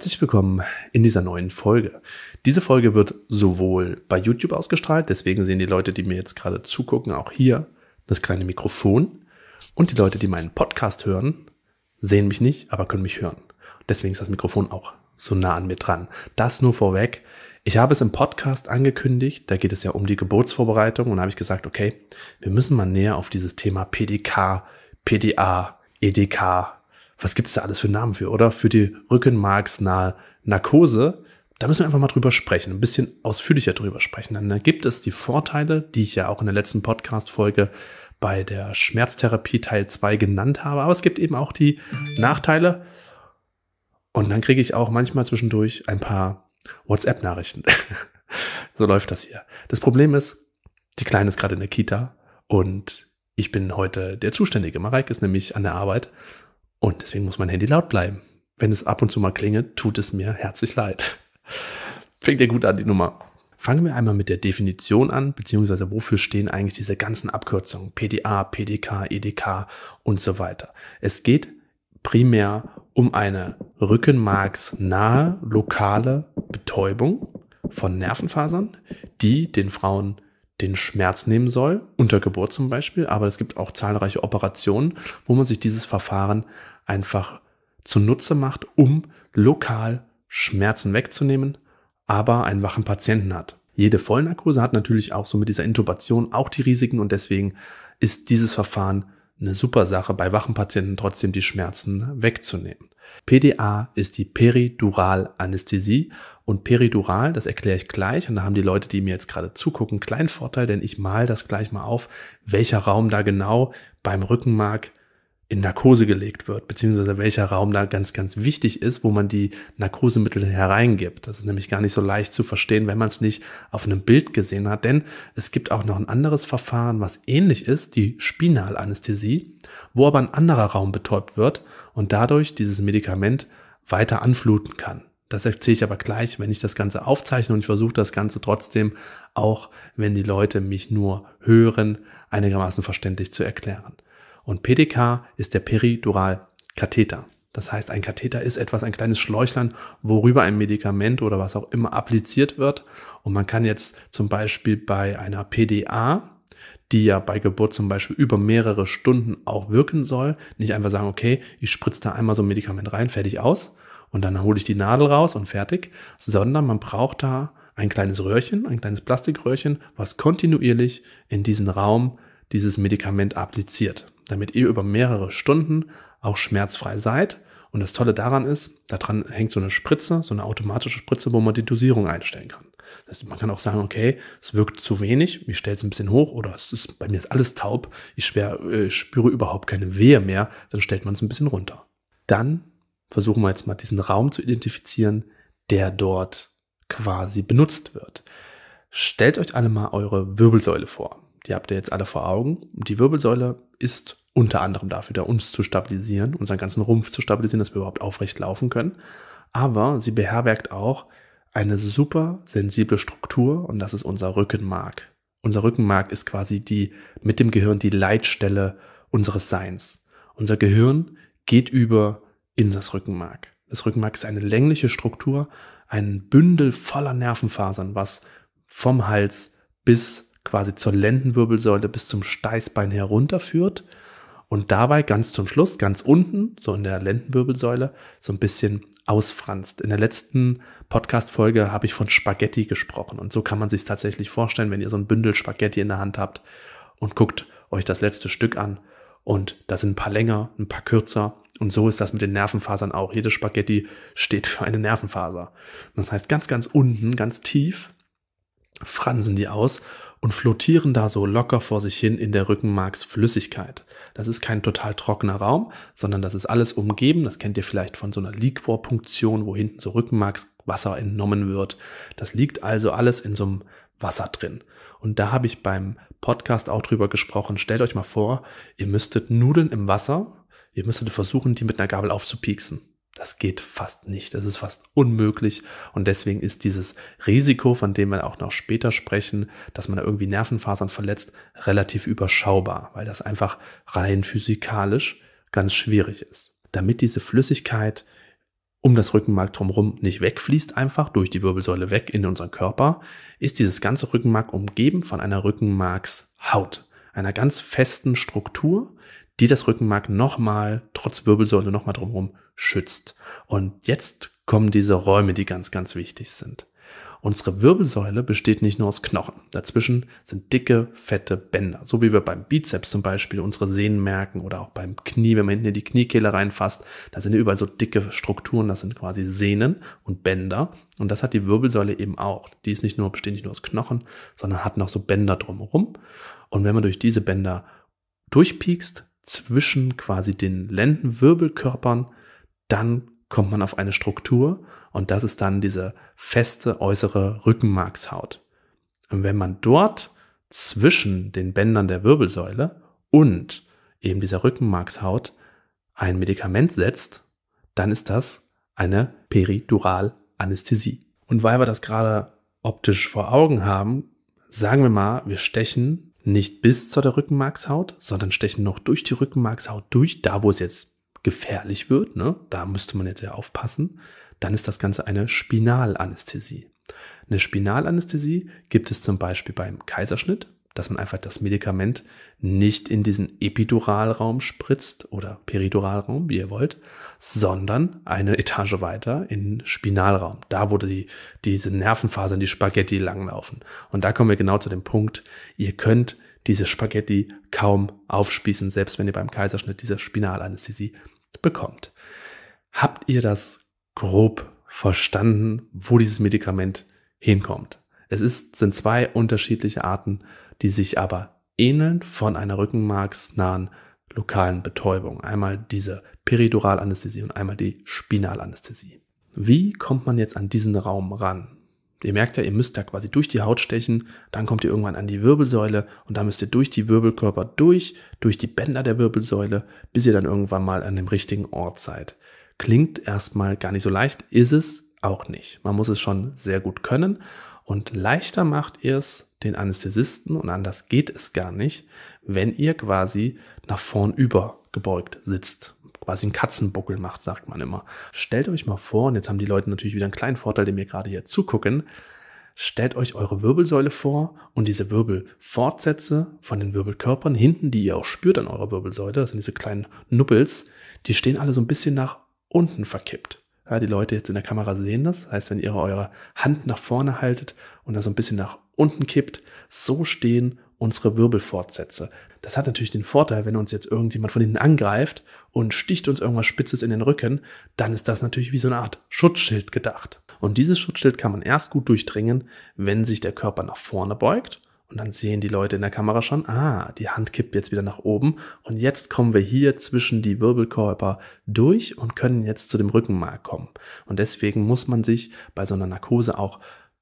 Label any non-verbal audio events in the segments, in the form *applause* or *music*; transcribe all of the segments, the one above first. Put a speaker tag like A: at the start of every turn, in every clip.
A: Herzlich willkommen in dieser neuen Folge. Diese Folge wird sowohl bei YouTube ausgestrahlt, deswegen sehen die Leute, die mir jetzt gerade zugucken, auch hier das kleine Mikrofon. Und die Leute, die meinen Podcast hören, sehen mich nicht, aber können mich hören. Deswegen ist das Mikrofon auch so nah an mir dran. Das nur vorweg. Ich habe es im Podcast angekündigt, da geht es ja um die Geburtsvorbereitung und habe ich gesagt, okay, wir müssen mal näher auf dieses Thema PDK, PDA, EDK, was gibt's da alles für Namen für, oder? Für die rückenmarksnahe Narkose. Da müssen wir einfach mal drüber sprechen, ein bisschen ausführlicher drüber sprechen. Dann gibt es die Vorteile, die ich ja auch in der letzten Podcast-Folge bei der Schmerztherapie Teil 2 genannt habe. Aber es gibt eben auch die Nachteile. Und dann kriege ich auch manchmal zwischendurch ein paar WhatsApp-Nachrichten. *laughs* so läuft das hier. Das Problem ist, die Kleine ist gerade in der Kita und ich bin heute der Zuständige. Marek ist nämlich an der Arbeit und deswegen muss mein Handy laut bleiben. Wenn es ab und zu mal klingelt, tut es mir herzlich leid. Fängt ihr gut an, die Nummer. Fangen wir einmal mit der Definition an, beziehungsweise wofür stehen eigentlich diese ganzen Abkürzungen PDA, PDK, EDK und so weiter. Es geht primär um eine rückenmarksnahe lokale Betäubung von Nervenfasern, die den Frauen den Schmerz nehmen soll, unter Geburt zum Beispiel, aber es gibt auch zahlreiche Operationen, wo man sich dieses Verfahren einfach zunutze macht, um lokal Schmerzen wegzunehmen, aber einen wachen Patienten hat. Jede Vollnarkose hat natürlich auch so mit dieser Intubation auch die Risiken und deswegen ist dieses Verfahren eine super Sache, bei wachen Patienten trotzdem die Schmerzen wegzunehmen. PDA ist die Periduralanästhesie und Peridural, das erkläre ich gleich und da haben die Leute, die mir jetzt gerade zugucken, kleinen Vorteil, denn ich mal das gleich mal auf, welcher Raum da genau beim Rückenmark in Narkose gelegt wird, beziehungsweise welcher Raum da ganz, ganz wichtig ist, wo man die Narkosemittel hereingibt. Das ist nämlich gar nicht so leicht zu verstehen, wenn man es nicht auf einem Bild gesehen hat, denn es gibt auch noch ein anderes Verfahren, was ähnlich ist, die Spinalanästhesie, wo aber ein anderer Raum betäubt wird und dadurch dieses Medikament weiter anfluten kann. Das erzähle ich aber gleich, wenn ich das Ganze aufzeichne und ich versuche das Ganze trotzdem, auch wenn die Leute mich nur hören, einigermaßen verständlich zu erklären. Und PDK ist der Peridural-Katheter. Das heißt, ein Katheter ist etwas, ein kleines Schläuchlein, worüber ein Medikament oder was auch immer appliziert wird. Und man kann jetzt zum Beispiel bei einer PDA, die ja bei Geburt zum Beispiel über mehrere Stunden auch wirken soll, nicht einfach sagen, okay, ich spritze da einmal so ein Medikament rein, fertig aus und dann hole ich die Nadel raus und fertig, sondern man braucht da ein kleines Röhrchen, ein kleines Plastikröhrchen, was kontinuierlich in diesen Raum dieses Medikament appliziert damit ihr über mehrere Stunden auch schmerzfrei seid. Und das Tolle daran ist, daran hängt so eine Spritze, so eine automatische Spritze, wo man die Dosierung einstellen kann. Das heißt, man kann auch sagen, okay, es wirkt zu wenig, ich stelle es ein bisschen hoch oder es ist, bei mir ist alles taub, ich, schwer, ich äh, spüre überhaupt keine Wehe mehr, dann stellt man es ein bisschen runter. Dann versuchen wir jetzt mal diesen Raum zu identifizieren, der dort quasi benutzt wird. Stellt euch alle mal eure Wirbelsäule vor die habt ihr jetzt alle vor Augen. Die Wirbelsäule ist unter anderem dafür, uns zu stabilisieren, unseren ganzen Rumpf zu stabilisieren, dass wir überhaupt aufrecht laufen können. Aber sie beherbergt auch eine super sensible Struktur und das ist unser Rückenmark. Unser Rückenmark ist quasi die mit dem Gehirn die Leitstelle unseres Seins. Unser Gehirn geht über in das Rückenmark. Das Rückenmark ist eine längliche Struktur, ein Bündel voller Nervenfasern, was vom Hals bis quasi zur Lendenwirbelsäule bis zum Steißbein herunterführt und dabei ganz zum Schluss, ganz unten, so in der Lendenwirbelsäule, so ein bisschen ausfranst. In der letzten Podcast-Folge habe ich von Spaghetti gesprochen und so kann man sich tatsächlich vorstellen, wenn ihr so ein Bündel Spaghetti in der Hand habt und guckt euch das letzte Stück an und da sind ein paar länger, ein paar kürzer und so ist das mit den Nervenfasern auch. Jede Spaghetti steht für eine Nervenfaser. Das heißt, ganz, ganz unten, ganz tief fransen die aus und flottieren da so locker vor sich hin in der Rückenmarksflüssigkeit. Das ist kein total trockener Raum, sondern das ist alles umgeben. Das kennt ihr vielleicht von so einer Liquorpunktion, wo hinten so Rückenmarkswasser entnommen wird. Das liegt also alles in so einem Wasser drin. Und da habe ich beim Podcast auch drüber gesprochen. Stellt euch mal vor, ihr müsstet Nudeln im Wasser, ihr müsstet versuchen, die mit einer Gabel aufzupieksen das geht fast nicht. Das ist fast unmöglich. Und deswegen ist dieses Risiko, von dem wir auch noch später sprechen, dass man da irgendwie Nervenfasern verletzt, relativ überschaubar, weil das einfach rein physikalisch ganz schwierig ist. Damit diese Flüssigkeit um das Rückenmark drumherum nicht wegfließt, einfach durch die Wirbelsäule weg in unseren Körper, ist dieses ganze Rückenmark umgeben von einer Rückenmarkshaut, einer ganz festen Struktur, die das Rückenmark nochmal, trotz Wirbelsäule, nochmal drumherum schützt. Und jetzt kommen diese Räume, die ganz, ganz wichtig sind. Unsere Wirbelsäule besteht nicht nur aus Knochen. Dazwischen sind dicke, fette Bänder, so wie wir beim Bizeps zum Beispiel unsere Sehnen merken oder auch beim Knie, wenn man hinten in die Kniekehle reinfasst. Da sind überall so dicke Strukturen, das sind quasi Sehnen und Bänder. Und das hat die Wirbelsäule eben auch. Die ist nicht nur, besteht nicht nur aus Knochen, sondern hat noch so Bänder drumherum. Und wenn man durch diese Bänder durchpiekst, zwischen quasi den Lendenwirbelkörpern, dann kommt man auf eine Struktur und das ist dann diese feste äußere Rückenmarkshaut. Und wenn man dort zwischen den Bändern der Wirbelsäule und eben dieser Rückenmarkshaut ein Medikament setzt, dann ist das eine Periduralanästhesie. Und weil wir das gerade optisch vor Augen haben, sagen wir mal, wir stechen nicht bis zu der Rückenmarkshaut, sondern stechen noch durch die Rückenmarkshaut durch, da wo es jetzt gefährlich wird, ne? da müsste man jetzt ja aufpassen, dann ist das Ganze eine Spinalanästhesie. Eine Spinalanästhesie gibt es zum Beispiel beim Kaiserschnitt, dass man einfach das Medikament nicht in diesen Epiduralraum spritzt oder Periduralraum, wie ihr wollt, sondern eine Etage weiter in Spinalraum. Da wurde die, diese Nervenfasern, die Spaghetti langlaufen. Und da kommen wir genau zu dem Punkt, ihr könnt diese Spaghetti kaum aufspießen, selbst wenn ihr beim Kaiserschnitt diese Spinalanästhesie bekommt. Habt ihr das grob verstanden, wo dieses Medikament hinkommt? Es ist, sind zwei unterschiedliche Arten die sich aber ähneln von einer rückenmarksnahen lokalen Betäubung. Einmal diese Periduralanästhesie und einmal die Spinalanästhesie. Wie kommt man jetzt an diesen Raum ran? Ihr merkt ja, ihr müsst da quasi durch die Haut stechen, dann kommt ihr irgendwann an die Wirbelsäule und dann müsst ihr durch die Wirbelkörper durch, durch die Bänder der Wirbelsäule, bis ihr dann irgendwann mal an dem richtigen Ort seid. Klingt erstmal gar nicht so leicht, ist es auch nicht. Man muss es schon sehr gut können und leichter macht ihr es den Anästhesisten, und anders geht es gar nicht, wenn ihr quasi nach vorn übergebeugt sitzt. Quasi einen Katzenbuckel macht, sagt man immer. Stellt euch mal vor, und jetzt haben die Leute natürlich wieder einen kleinen Vorteil, den wir gerade hier zugucken. Stellt euch eure Wirbelsäule vor und diese Wirbelfortsätze von den Wirbelkörpern hinten, die ihr auch spürt an eurer Wirbelsäule, das sind diese kleinen Nuppels, die stehen alle so ein bisschen nach unten verkippt. Ja, die Leute jetzt in der Kamera sehen das. Heißt, wenn ihr eure Hand nach vorne haltet und dann so ein bisschen nach unten kippt, so stehen unsere Wirbelfortsätze. Das hat natürlich den Vorteil, wenn uns jetzt irgendjemand von hinten angreift und sticht uns irgendwas Spitzes in den Rücken, dann ist das natürlich wie so eine Art Schutzschild gedacht. Und dieses Schutzschild kann man erst gut durchdringen, wenn sich der Körper nach vorne beugt und dann sehen die Leute in der Kamera schon, ah, die Hand kippt jetzt wieder nach oben und jetzt kommen wir hier zwischen die Wirbelkörper durch und können jetzt zu dem Rückenmark kommen. Und deswegen muss man sich bei so einer Narkose auch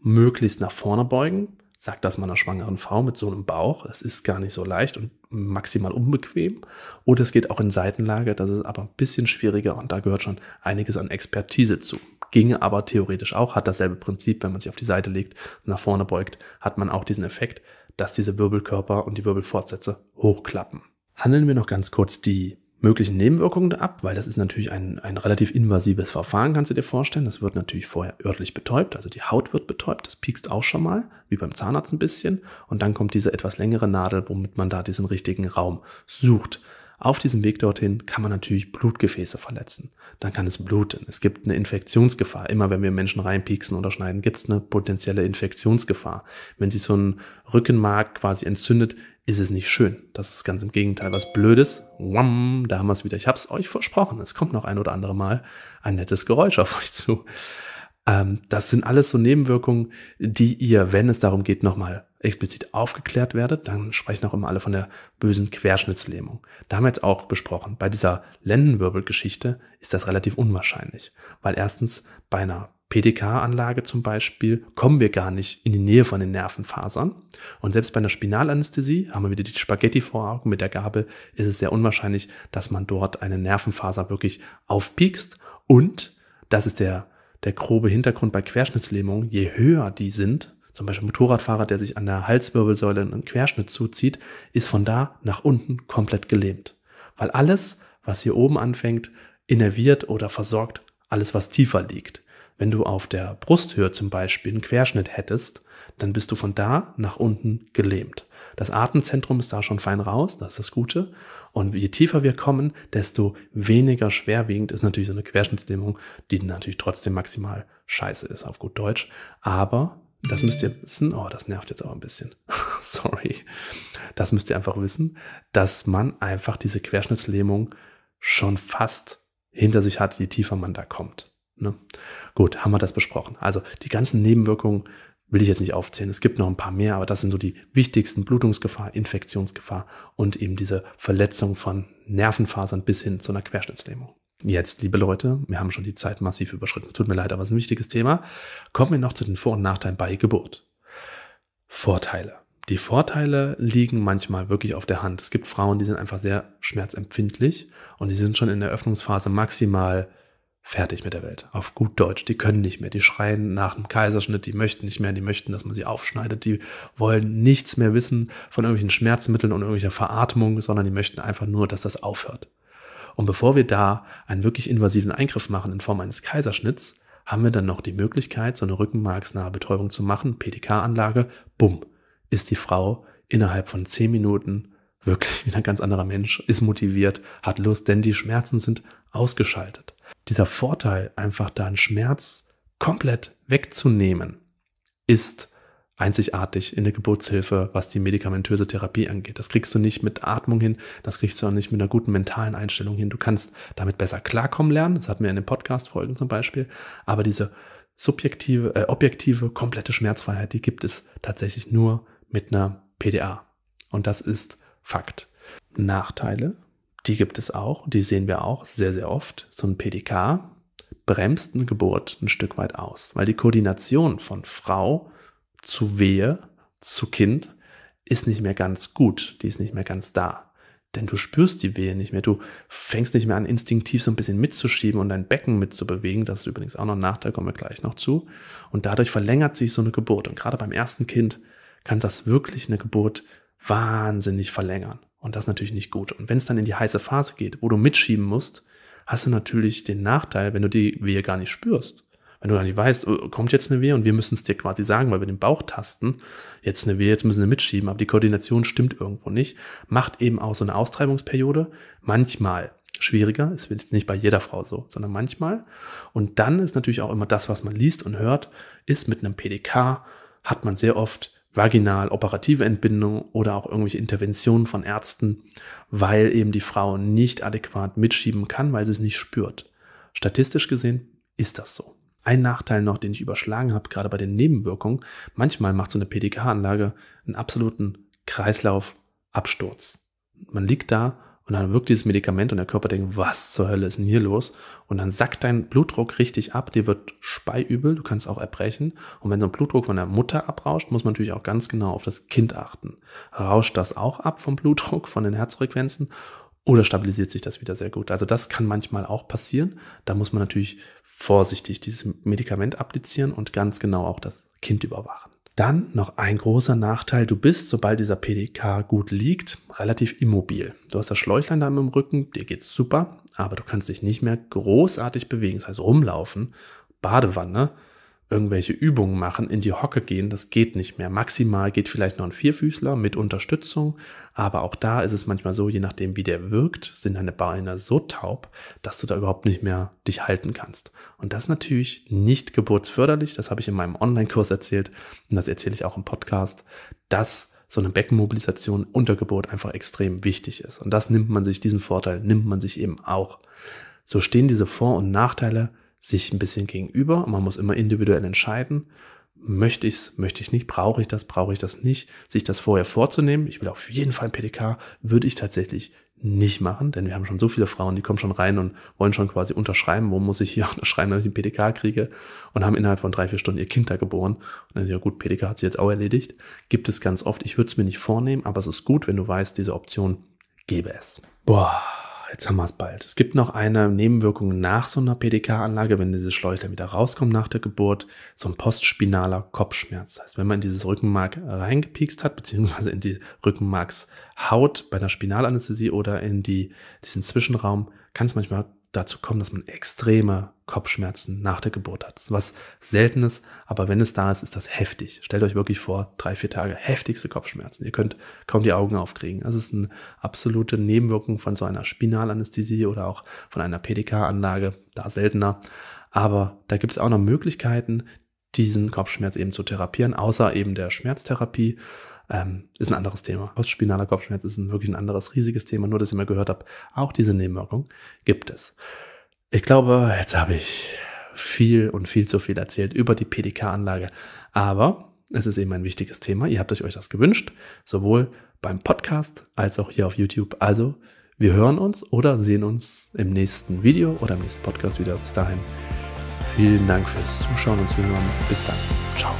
A: möglichst nach vorne beugen, Sag das meiner schwangeren Frau mit so einem Bauch. Es ist gar nicht so leicht und maximal unbequem. Oder es geht auch in Seitenlage. Das ist aber ein bisschen schwieriger und da gehört schon einiges an Expertise zu. Ginge aber theoretisch auch, hat dasselbe Prinzip, wenn man sich auf die Seite legt und nach vorne beugt, hat man auch diesen Effekt, dass diese Wirbelkörper und die Wirbelfortsätze hochklappen. Handeln wir noch ganz kurz die möglichen Nebenwirkungen ab, weil das ist natürlich ein, ein relativ invasives Verfahren, kannst du dir vorstellen. Das wird natürlich vorher örtlich betäubt, also die Haut wird betäubt, das piekst auch schon mal, wie beim Zahnarzt ein bisschen. Und dann kommt diese etwas längere Nadel, womit man da diesen richtigen Raum sucht. Auf diesem Weg dorthin kann man natürlich Blutgefäße verletzen. Dann kann es bluten. Es gibt eine Infektionsgefahr. Immer wenn wir Menschen reinpieksen oder schneiden, gibt es eine potenzielle Infektionsgefahr. Wenn sich so ein Rückenmark quasi entzündet, ist es nicht schön. Das ist ganz im Gegenteil was Blödes. Wham, da haben wir es wieder. Ich habe es euch versprochen. Es kommt noch ein oder andere Mal ein nettes Geräusch auf euch zu. Ähm, das sind alles so Nebenwirkungen, die ihr, wenn es darum geht, nochmal explizit aufgeklärt werdet, dann sprechen auch immer alle von der bösen Querschnittslähmung. Da haben wir jetzt auch besprochen, bei dieser Lendenwirbelgeschichte ist das relativ unwahrscheinlich, weil erstens bei einer PDK-Anlage zum Beispiel kommen wir gar nicht in die Nähe von den Nervenfasern. Und selbst bei einer Spinalanästhesie, haben wir wieder die Spaghetti vor Augen mit der Gabel, ist es sehr unwahrscheinlich, dass man dort eine Nervenfaser wirklich aufpiekst. Und, das ist der der grobe Hintergrund bei Querschnittslähmung, je höher die sind, zum Beispiel Motorradfahrer, der sich an der Halswirbelsäule einen Querschnitt zuzieht, ist von da nach unten komplett gelähmt. Weil alles, was hier oben anfängt, innerviert oder versorgt alles, was tiefer liegt. Wenn du auf der Brusthöhe zum Beispiel einen Querschnitt hättest, dann bist du von da nach unten gelähmt. Das Atemzentrum ist da schon fein raus, das ist das Gute. Und je tiefer wir kommen, desto weniger schwerwiegend ist natürlich so eine Querschnittslähmung, die natürlich trotzdem maximal scheiße ist, auf gut Deutsch. Aber das müsst ihr wissen, oh, das nervt jetzt auch ein bisschen. *laughs* Sorry. Das müsst ihr einfach wissen, dass man einfach diese Querschnittslähmung schon fast hinter sich hat, je tiefer man da kommt. Ne? Gut, haben wir das besprochen. Also die ganzen Nebenwirkungen will ich jetzt nicht aufzählen. Es gibt noch ein paar mehr, aber das sind so die wichtigsten Blutungsgefahr, Infektionsgefahr und eben diese Verletzung von Nervenfasern bis hin zu einer Querschnittslähmung. Jetzt, liebe Leute, wir haben schon die Zeit massiv überschritten. Es tut mir leid, aber es ist ein wichtiges Thema. Kommen wir noch zu den Vor- und Nachteilen bei Geburt. Vorteile. Die Vorteile liegen manchmal wirklich auf der Hand. Es gibt Frauen, die sind einfach sehr schmerzempfindlich und die sind schon in der Öffnungsphase maximal fertig mit der Welt. Auf gut Deutsch, die können nicht mehr, die schreien nach einem Kaiserschnitt, die möchten nicht mehr, die möchten, dass man sie aufschneidet, die wollen nichts mehr wissen von irgendwelchen Schmerzmitteln und irgendwelcher Veratmung, sondern die möchten einfach nur, dass das aufhört. Und bevor wir da einen wirklich invasiven Eingriff machen in Form eines Kaiserschnitts, haben wir dann noch die Möglichkeit, so eine rückenmarksnahe Betäubung zu machen, PDK-Anlage, bumm, ist die Frau innerhalb von zehn Minuten wirklich *laughs* wieder ein ganz anderer Mensch, ist motiviert, hat Lust, denn die Schmerzen sind ausgeschaltet dieser Vorteil, einfach da einen Schmerz komplett wegzunehmen, ist einzigartig in der Geburtshilfe, was die medikamentöse Therapie angeht. Das kriegst du nicht mit Atmung hin, das kriegst du auch nicht mit einer guten mentalen Einstellung hin. Du kannst damit besser klarkommen lernen, das hatten wir in den Podcast-Folgen zum Beispiel, aber diese subjektive, äh, objektive, komplette Schmerzfreiheit, die gibt es tatsächlich nur mit einer PDA. Und das ist Fakt. Nachteile die gibt es auch, die sehen wir auch sehr, sehr oft. So ein PDK bremst eine Geburt ein Stück weit aus, weil die Koordination von Frau zu Wehe, zu Kind ist nicht mehr ganz gut, die ist nicht mehr ganz da. Denn du spürst die Wehe nicht mehr, du fängst nicht mehr an, instinktiv so ein bisschen mitzuschieben und dein Becken mitzubewegen. Das ist übrigens auch noch ein Nachteil, kommen wir gleich noch zu. Und dadurch verlängert sich so eine Geburt. Und gerade beim ersten Kind kann das wirklich eine Geburt wahnsinnig verlängern. Und das ist natürlich nicht gut. Und wenn es dann in die heiße Phase geht, wo du mitschieben musst, hast du natürlich den Nachteil, wenn du die Wehe gar nicht spürst. Wenn du gar nicht weißt, oh, kommt jetzt eine Wehe und wir müssen es dir quasi sagen, weil wir den Bauch tasten, jetzt eine Wehe, jetzt müssen wir mitschieben, aber die Koordination stimmt irgendwo nicht, macht eben auch so eine Austreibungsperiode manchmal schwieriger. Es wird nicht bei jeder Frau so, sondern manchmal. Und dann ist natürlich auch immer das, was man liest und hört, ist mit einem PDK, hat man sehr oft vaginal operative Entbindung oder auch irgendwelche Interventionen von Ärzten, weil eben die Frau nicht adäquat mitschieben kann, weil sie es nicht spürt. Statistisch gesehen ist das so. Ein Nachteil noch, den ich überschlagen habe, gerade bei den Nebenwirkungen, manchmal macht so eine PDK-Anlage einen absoluten Kreislaufabsturz. Man liegt da und dann wirkt dieses Medikament und der Körper denkt, was zur Hölle ist denn hier los? Und dann sackt dein Blutdruck richtig ab, dir wird speiübel, du kannst auch erbrechen. Und wenn so ein Blutdruck von der Mutter abrauscht, muss man natürlich auch ganz genau auf das Kind achten. Rauscht das auch ab vom Blutdruck, von den Herzfrequenzen? Oder stabilisiert sich das wieder sehr gut? Also das kann manchmal auch passieren. Da muss man natürlich vorsichtig dieses Medikament applizieren und ganz genau auch das Kind überwachen. Dann noch ein großer Nachteil, du bist, sobald dieser PDK gut liegt, relativ immobil. Du hast das Schläuchlein dann im Rücken, dir geht's super, aber du kannst dich nicht mehr großartig bewegen, das heißt rumlaufen, Badewanne, irgendwelche Übungen machen, in die Hocke gehen, das geht nicht mehr. Maximal geht vielleicht noch ein Vierfüßler mit Unterstützung, aber auch da ist es manchmal so, je nachdem wie der wirkt, sind deine Beine so taub, dass du da überhaupt nicht mehr dich halten kannst. Und das natürlich nicht geburtsförderlich, das habe ich in meinem Online-Kurs erzählt und das erzähle ich auch im Podcast, dass so eine Beckenmobilisation unter Geburt einfach extrem wichtig ist. Und das nimmt man sich, diesen Vorteil nimmt man sich eben auch. So stehen diese Vor- und Nachteile sich ein bisschen gegenüber. Man muss immer individuell entscheiden. Möchte ich es, möchte ich nicht, brauche ich das, brauche ich das nicht, sich das vorher vorzunehmen. Ich will auf jeden Fall ein PDK, würde ich tatsächlich nicht machen, denn wir haben schon so viele Frauen, die kommen schon rein und wollen schon quasi unterschreiben, wo muss ich hier *laughs* unterschreiben, damit ich ein PDK kriege und haben innerhalb von drei, vier Stunden ihr Kind da geboren. Und dann ist ja gut, PDK hat sie jetzt auch erledigt. Gibt es ganz oft, ich würde es mir nicht vornehmen, aber es ist gut, wenn du weißt, diese Option gäbe es. Boah jetzt haben wir es bald. Es gibt noch eine Nebenwirkung nach so einer PDK-Anlage, wenn diese Schläuche wieder rauskommen nach der Geburt, so ein postspinaler Kopfschmerz. Das heißt, wenn man in dieses Rückenmark reingepiekst hat, beziehungsweise in die Rückenmarkshaut bei einer Spinalanästhesie oder in die, diesen Zwischenraum, kann es manchmal dazu kommen, dass man extreme Kopfschmerzen nach der Geburt hat. Was seltenes, aber wenn es da ist, ist das heftig. Stellt euch wirklich vor, drei, vier Tage heftigste Kopfschmerzen. Ihr könnt kaum die Augen aufkriegen. Das also ist eine absolute Nebenwirkung von so einer Spinalanästhesie oder auch von einer PDK-Anlage, da seltener. Aber da gibt es auch noch Möglichkeiten, diesen Kopfschmerz eben zu therapieren, außer eben der Schmerztherapie. Ähm, ist ein anderes Thema. Postspinaler Kopfschmerz ist ein, wirklich ein anderes riesiges Thema, nur dass ihr mal gehört habt, auch diese Nebenwirkung gibt es. Ich glaube, jetzt habe ich viel und viel zu viel erzählt über die PDK-Anlage, aber es ist eben ein wichtiges Thema. Ihr habt euch das gewünscht, sowohl beim Podcast als auch hier auf YouTube. Also, wir hören uns oder sehen uns im nächsten Video oder im nächsten Podcast wieder. Bis dahin. Vielen Dank fürs Zuschauen und Zuhören. Bis dann. Ciao.